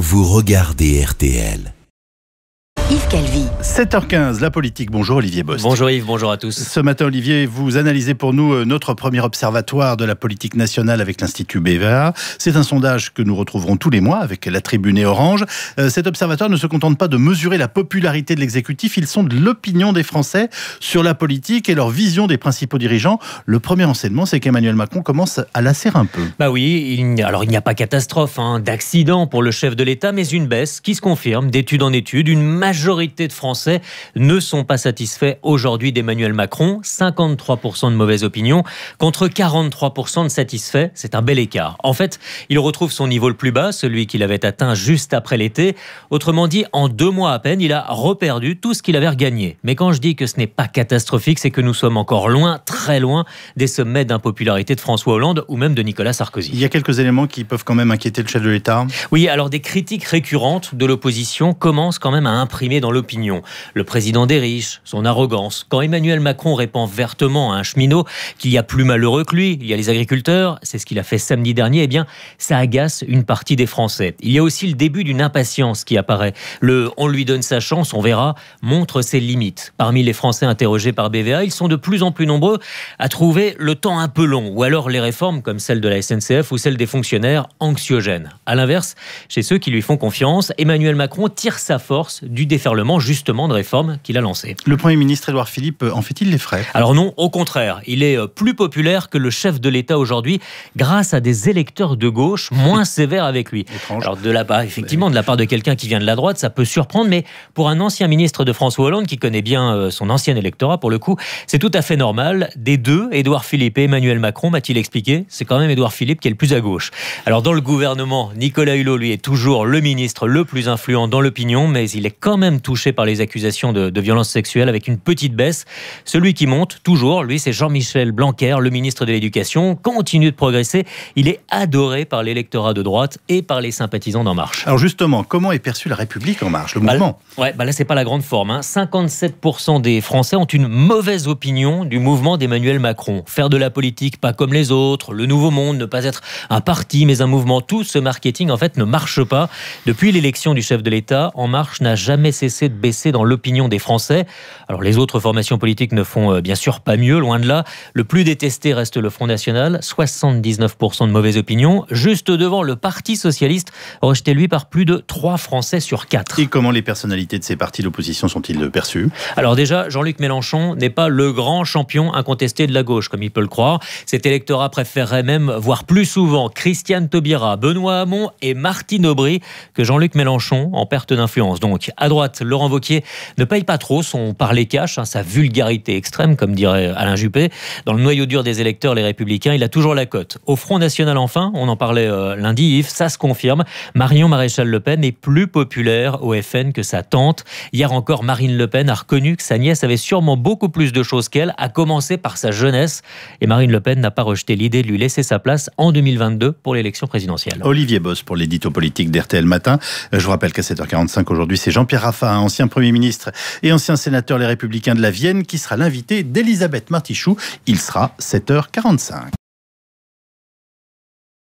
vous regardez RTL. Yves Calvi. 7h15, la politique. Bonjour Olivier Bost. Bonjour Yves, bonjour à tous. Ce matin Olivier, vous analysez pour nous euh, notre premier observatoire de la politique nationale avec l'Institut BVA. C'est un sondage que nous retrouverons tous les mois avec la Tribune et Orange. Euh, cet observatoire ne se contente pas de mesurer la popularité de l'exécutif, ils sont de l'opinion des Français sur la politique et leur vision des principaux dirigeants. Le premier enseignement, c'est qu'Emmanuel Macron commence à lasser un peu. Bah oui, alors il n'y a pas catastrophe, hein, d'accident pour le chef de l'État, mais une baisse qui se confirme d'étude en étude, une majorité majorité de Français ne sont pas satisfaits aujourd'hui d'Emmanuel Macron. 53% de mauvaise opinion contre 43% de satisfaits. C'est un bel écart. En fait, il retrouve son niveau le plus bas, celui qu'il avait atteint juste après l'été. Autrement dit, en deux mois à peine, il a reperdu tout ce qu'il avait regagné. Mais quand je dis que ce n'est pas catastrophique, c'est que nous sommes encore loin, très loin, des sommets d'impopularité de François Hollande ou même de Nicolas Sarkozy. Il y a quelques éléments qui peuvent quand même inquiéter le chef de l'État. Oui, alors des critiques récurrentes de l'opposition commencent quand même à imprimer dans l'opinion. Le président des riches, son arrogance. Quand Emmanuel Macron répand vertement à un cheminot qu'il y a plus malheureux que lui, il y a les agriculteurs, c'est ce qu'il a fait samedi dernier, eh bien, ça agace une partie des Français. Il y a aussi le début d'une impatience qui apparaît. Le on lui donne sa chance, on verra, montre ses limites. Parmi les Français interrogés par BVA, ils sont de plus en plus nombreux à trouver le temps un peu long, ou alors les réformes comme celle de la SNCF ou celle des fonctionnaires anxiogènes. À l'inverse, chez ceux qui lui font confiance, Emmanuel Macron tire sa force du déferlement justement de réformes qu'il a lancé. Le Premier ministre Édouard Philippe euh, en fait-il les frais Alors non, au contraire, il est euh, plus populaire que le chef de l'État aujourd'hui grâce à des électeurs de gauche moins sévères avec lui. Alors de la part, effectivement, de la part de quelqu'un qui vient de la droite, ça peut surprendre, mais pour un ancien ministre de François Hollande qui connaît bien euh, son ancien électorat pour le coup, c'est tout à fait normal. Des deux, Édouard Philippe et Emmanuel Macron, m'a-t-il expliqué, c'est quand même Édouard Philippe qui est le plus à gauche. Alors dans le gouvernement, Nicolas Hulot, lui, est toujours le ministre le plus influent dans l'opinion, mais il est quand même touché par les accusations de, de violences sexuelles avec une petite baisse. Celui qui monte, toujours, lui, c'est Jean-Michel Blanquer, le ministre de l'Éducation, continue de progresser. Il est adoré par l'électorat de droite et par les sympathisants d'En Marche. Alors justement, comment est perçue la République En Marche, le bah, mouvement Ouais, bah là, c'est pas la grande forme. Hein. 57% des Français ont une mauvaise opinion du mouvement d'Emmanuel Macron. Faire de la politique pas comme les autres, le nouveau monde, ne pas être un parti mais un mouvement, tout ce marketing, en fait, ne marche pas. Depuis l'élection du chef de l'État, En Marche n'a jamais cesser de baisser dans l'opinion des Français. Alors les autres formations politiques ne font euh, bien sûr pas mieux, loin de là. Le plus détesté reste le Front National, 79% de mauvaise opinion, juste devant le Parti Socialiste, rejeté lui par plus de 3 Français sur 4. Et comment les personnalités de ces partis d'opposition sont-ils perçus Alors déjà, Jean-Luc Mélenchon n'est pas le grand champion incontesté de la gauche, comme il peut le croire. Cet électorat préférerait même voir plus souvent Christiane Taubira, Benoît Hamon et Martine Aubry que Jean-Luc Mélenchon, en perte d'influence. Donc, à droite, Laurent Vauquier, ne paye pas trop son parler cash, hein, sa vulgarité extrême, comme dirait Alain Juppé. Dans le noyau dur des électeurs, les Républicains, il a toujours la cote. Au Front National, enfin, on en parlait euh, lundi, Yves, ça se confirme. Marion Maréchal Le Pen est plus populaire au FN que sa tante. Hier encore, Marine Le Pen a reconnu que sa nièce avait sûrement beaucoup plus de choses qu'elle, à commencer par sa jeunesse. Et Marine Le Pen n'a pas rejeté l'idée de lui laisser sa place en 2022 pour l'élection présidentielle. Olivier Boss pour l'édito politique d'RTL Matin. Euh, je rappelle qu'à 7h45 aujourd'hui, c'est Jean-Pierre un ancien Premier ministre et ancien sénateur Les Républicains de la Vienne, qui sera l'invité d'Elisabeth Martichoux. Il sera 7h45.